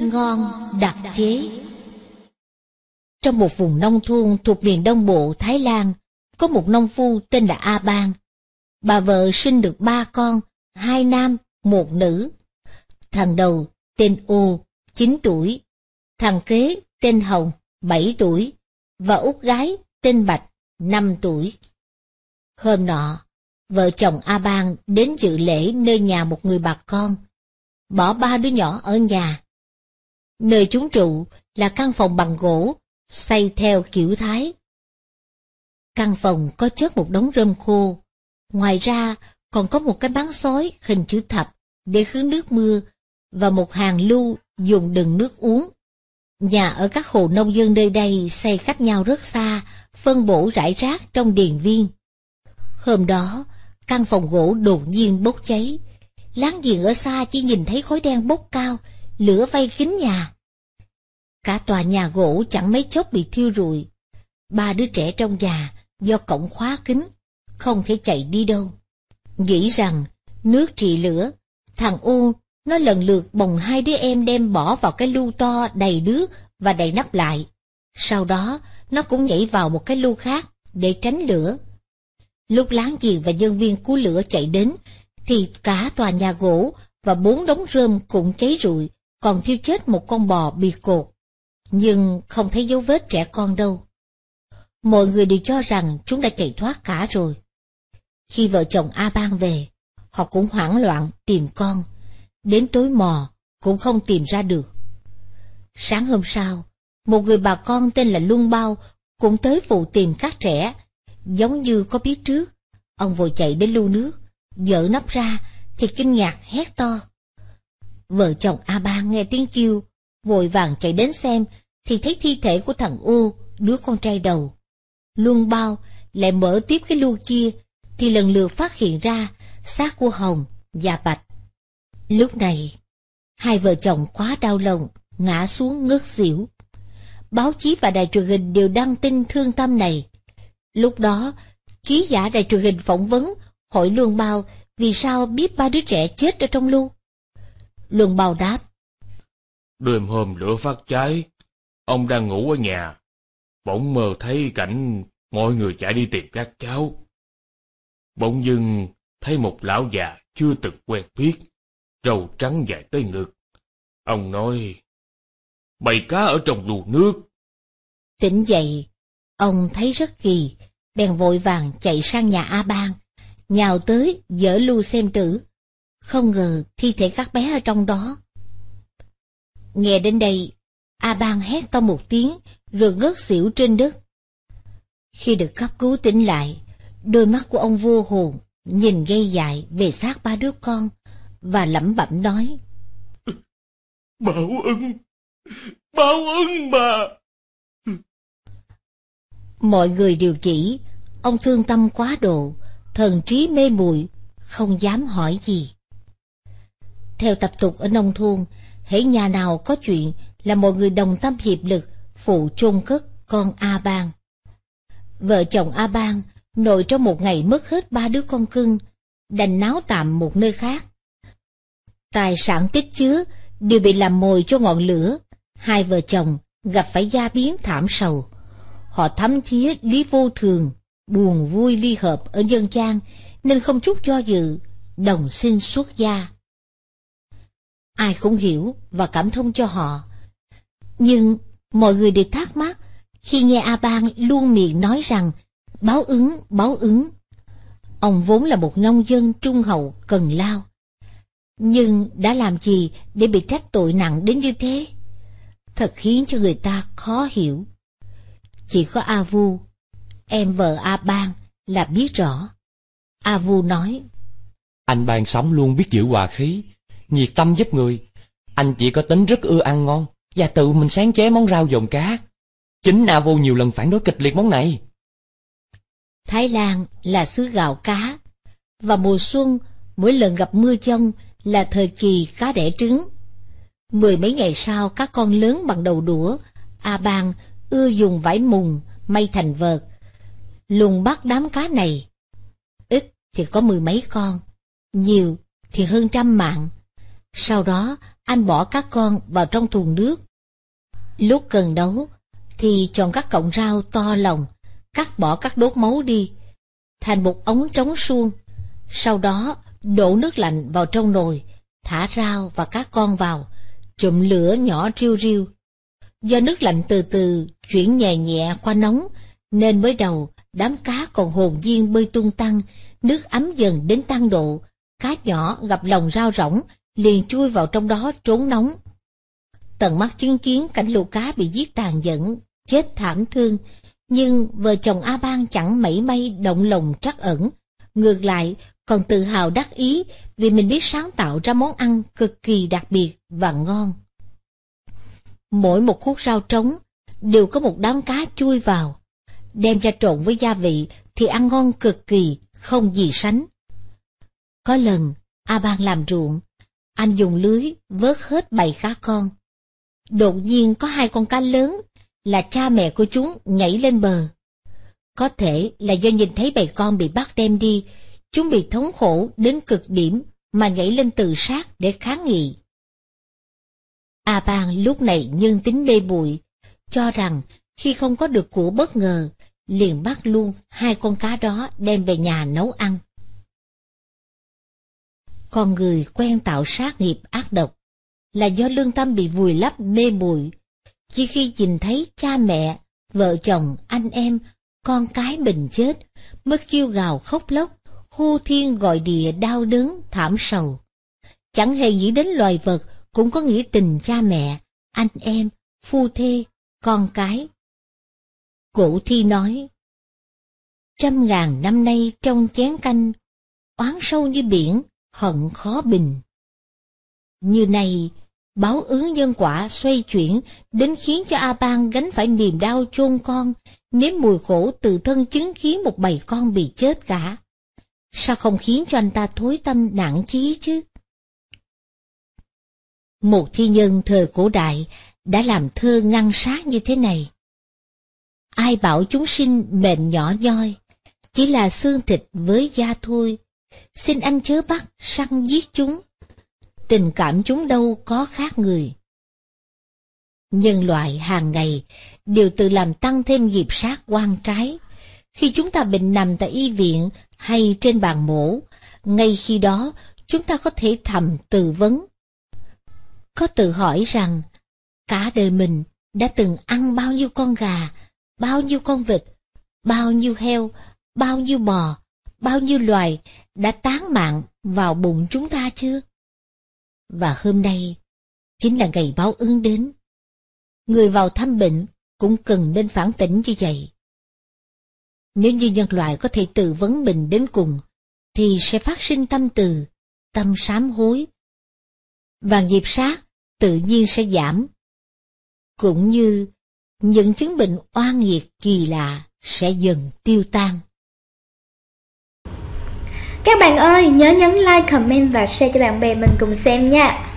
ngon đặc chế. Trong một vùng nông thôn thuộc miền Đông Bộ, Thái Lan, có một nông phu tên là A Bang. Bà vợ sinh được ba con, hai nam, một nữ. Thằng đầu tên Ô, chín tuổi. Thằng kế tên Hồng, bảy tuổi. Và út gái tên Bạch, năm tuổi. Hôm nọ, vợ chồng A Bang đến dự lễ nơi nhà một người bà con. Bỏ ba đứa nhỏ ở nhà, Nơi chúng trụ là căn phòng bằng gỗ, xây theo kiểu Thái. Căn phòng có chất một đống rơm khô. Ngoài ra, còn có một cái bán sói hình chữ thập để khứ nước mưa và một hàng lưu dùng đựng nước uống. Nhà ở các hồ nông dân nơi đây xây cách nhau rất xa, phân bổ rải rác trong điền viên. Hôm đó, căn phòng gỗ đột nhiên bốc cháy. Láng giềng ở xa chỉ nhìn thấy khói đen bốc cao, lửa vây kín nhà. Cả tòa nhà gỗ chẳng mấy chốc bị thiêu rụi. Ba đứa trẻ trong nhà do cổng khóa kín, không thể chạy đi đâu. Nghĩ rằng nước trị lửa, thằng U nó lần lượt bồng hai đứa em đem bỏ vào cái lu to đầy nước và đầy nắp lại. Sau đó, nó cũng nhảy vào một cái lu khác để tránh lửa. Lúc láng giềng và nhân viên cứu lửa chạy đến, thì cả tòa nhà gỗ và bốn đống rơm cũng cháy rụi, còn thiêu chết một con bò bị cột nhưng không thấy dấu vết trẻ con đâu. Mọi người đều cho rằng chúng đã chạy thoát cả rồi. Khi vợ chồng A Bang về, họ cũng hoảng loạn tìm con. Đến tối mò, cũng không tìm ra được. Sáng hôm sau, một người bà con tên là Luân Bao cũng tới phụ tìm các trẻ. Giống như có biết trước, ông vội chạy đến lưu nước, dỡ nắp ra thì kinh ngạc hét to. Vợ chồng A Bang nghe tiếng kêu, vội vàng chạy đến xem, thì thấy thi thể của thằng U, đứa con trai đầu. Luân bao, lại mở tiếp cái lu kia, thì lần lượt phát hiện ra xác của Hồng và Bạch. Lúc này, hai vợ chồng quá đau lòng, ngã xuống ngất xỉu. Báo chí và đài truyền hình đều đăng tin thương tâm này. Lúc đó, ký giả đài truyền hình phỏng vấn hỏi Luân Bao vì sao biết ba đứa trẻ chết ở trong lu. Luân Bao đáp, Đêm hôm lửa phát cháy, ông đang ngủ ở nhà. Bỗng mơ thấy cảnh mọi người chạy đi tìm các cháu. Bỗng dưng thấy một lão già chưa từng quen biết, râu trắng dài tới ngực. Ông nói, bầy cá ở trong lù nước. Tỉnh dậy, ông thấy rất kỳ, bèn vội vàng chạy sang nhà A Bang, nhào tới dở lu xem tử. Không ngờ thi thể các bé ở trong đó, Nghe đến đây, A Bang hét to một tiếng, rồi ngất xỉu trên đất. Khi được cấp cứu tỉnh lại, đôi mắt của ông vô hồn, nhìn gây dại về xác ba đứa con, và lẩm bẩm nói. "Bảo ưng! bảo ưng mà! Mọi người đều chỉ, ông thương tâm quá độ, thần trí mê muội không dám hỏi gì. Theo tập tục ở nông thôn, hễ nhà nào có chuyện là mọi người đồng tâm hiệp lực phụ chôn cất con a bang vợ chồng a bang nội trong một ngày mất hết ba đứa con cưng đành náo tạm một nơi khác tài sản tích chứa đều bị làm mồi cho ngọn lửa hai vợ chồng gặp phải gia biến thảm sầu họ thấm thía lý vô thường buồn vui ly hợp ở dân gian nên không chút do dự đồng xin xuất gia ai cũng hiểu và cảm thông cho họ. Nhưng mọi người đều thắc mắc khi nghe A Bang luôn miệng nói rằng báo ứng, báo ứng. Ông vốn là một nông dân trung hậu cần lao. Nhưng đã làm gì để bị trách tội nặng đến như thế? Thật khiến cho người ta khó hiểu. Chỉ có A Vu, em vợ A Bang, là biết rõ. A Vu nói, Anh Bang sống luôn biết giữ hòa khí, nhiệt tâm giúp người. Anh chỉ có tính rất ưa ăn ngon, và tự mình sáng chế món rau dồn cá. Chính na vô nhiều lần phản đối kịch liệt món này. Thái Lan là xứ gạo cá, và mùa xuân, mỗi lần gặp mưa giông là thời kỳ cá đẻ trứng. Mười mấy ngày sau, các con lớn bằng đầu đũa, A Bang ưa dùng vải mùng, may thành vợt, lùng bắt đám cá này. Ít thì có mười mấy con, nhiều thì hơn trăm mạng. Sau đó, anh bỏ các con vào trong thùng nước. Lúc cần đấu thì chọn các cọng rau to lòng, cắt bỏ các đốt máu đi, thành một ống trống suông. Sau đó, đổ nước lạnh vào trong nồi, thả rau và các con vào, chụm lửa nhỏ riêu riêu. Do nước lạnh từ từ chuyển nhẹ nhẹ qua nóng, nên mới đầu đám cá còn hồn nhiên bơi tung tăng, nước ấm dần đến tăng độ, cá nhỏ gặp lòng rau rỗng liền chui vào trong đó trốn nóng. Tận mắt chứng kiến cảnh lũ cá bị giết tàn nhẫn, chết thảm thương, nhưng vợ chồng A Ban chẳng mảy may động lòng trắc ẩn. Ngược lại, còn tự hào đắc ý vì mình biết sáng tạo ra món ăn cực kỳ đặc biệt và ngon. Mỗi một khúc rau trống đều có một đám cá chui vào. Đem ra trộn với gia vị thì ăn ngon cực kỳ, không gì sánh. Có lần, A Bang làm ruộng, anh dùng lưới vớt hết bầy cá con. Đột nhiên có hai con cá lớn là cha mẹ của chúng nhảy lên bờ. Có thể là do nhìn thấy bầy con bị bắt đem đi, chúng bị thống khổ đến cực điểm mà nhảy lên tự sát để kháng nghị. A Bang lúc này nhân tính bê bụi, cho rằng khi không có được của bất ngờ, liền bắt luôn hai con cá đó đem về nhà nấu ăn con người quen tạo sát nghiệp ác độc, là do lương tâm bị vùi lấp mê bụi. Chỉ khi nhìn thấy cha mẹ, vợ chồng, anh em, con cái mình chết, mới kêu gào khóc lóc, khu thiên gọi địa đau đớn, thảm sầu. Chẳng hề nghĩ đến loài vật cũng có nghĩa tình cha mẹ, anh em, phu thê, con cái. Cổ thi nói, Trăm ngàn năm nay trong chén canh, oán sâu như biển, hận khó bình. Như này, báo ứng nhân quả xoay chuyển đến khiến cho A bang gánh phải niềm đau chôn con, nếm mùi khổ từ thân chứng kiến một bầy con bị chết cả. Sao không khiến cho anh ta thối tâm nản chí chứ? Một thi nhân thời cổ đại đã làm thơ ngăn sát như thế này. Ai bảo chúng sinh mệnh nhỏ nhoi, chỉ là xương thịt với da thôi, xin anh chớ bắt, săn giết chúng. Tình cảm chúng đâu có khác người. Nhân loại hàng ngày đều tự làm tăng thêm dịp sát quan trái. Khi chúng ta bệnh nằm tại y viện hay trên bàn mổ, ngay khi đó chúng ta có thể thầm tự vấn. Có tự hỏi rằng, cả đời mình đã từng ăn bao nhiêu con gà, bao nhiêu con vịt, bao nhiêu heo, bao nhiêu bò, bao nhiêu loài đã tán mạng vào bụng chúng ta chưa? Và hôm nay chính là ngày báo ứng đến. Người vào thăm bệnh cũng cần nên phản tỉnh như vậy. Nếu như nhân loại có thể tự vấn mình đến cùng, thì sẽ phát sinh tâm từ, tâm sám hối. Và nghiệp sát tự nhiên sẽ giảm. Cũng như những chứng bệnh oan nghiệt kỳ lạ sẽ dần tiêu tan. Các bạn ơi, nhớ nhấn like, comment và share cho bạn bè mình cùng xem nha.